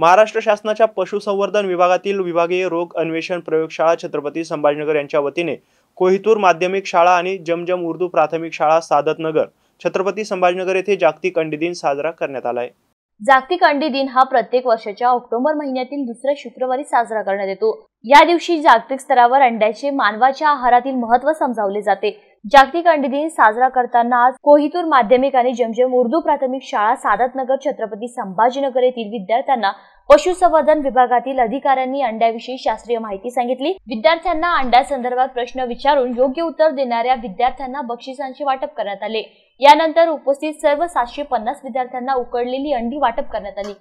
महाराष्ट्र शासनाच्या पशुसंवर्धन विभागातील विभागीय रोग अन्वेषण प्रयोगशाळा छत्रपती संभाजीनगर यांच्या वतीने कोहितूर माध्यमिक शाळा आणि जमजम उर्दू प्राथमिक शाळा सादतनगर छत्रपती संभाजीनगर येथे जागतिक अंडी दिन साजरा करण्यात आला आहे जागतिक अंडी दिन हा प्रत्येक वर्षाच्या ऑक्टोबर महिन्यातील दुसऱ्या शुक्रवारी साजरा करण्यात येतो या दिवशी जागतिक स्तरावर अंड्याचे मानवाच्या आहारातील महत्व समजावले जाते जागतिक अंडी दिन साजरा करताना आज कोहितूर माध्यमिक आणि जमजम उर्दू प्राथमिक शाळा सादतनगर छत्रपती संभाजीनगर येथील विद्यार्थ्यांना पशुसंवर्धन विभागातील अधिकाऱ्यांनी अंड्याविषयी शास्त्रीय माहिती सांगितली विद्यार्थ्यांना अंड्यासंदर्भात प्रश्न विचारून योग्य उत्तर देणाऱ्या विद्यार्थ्यांना बक्षिसांचे वाटप करण्यात आले यानंतर उपस्थित सर्व सातशे पन्नास विद्यार्थ्यांना उकडलेली अंडी वाटप करण्यात आली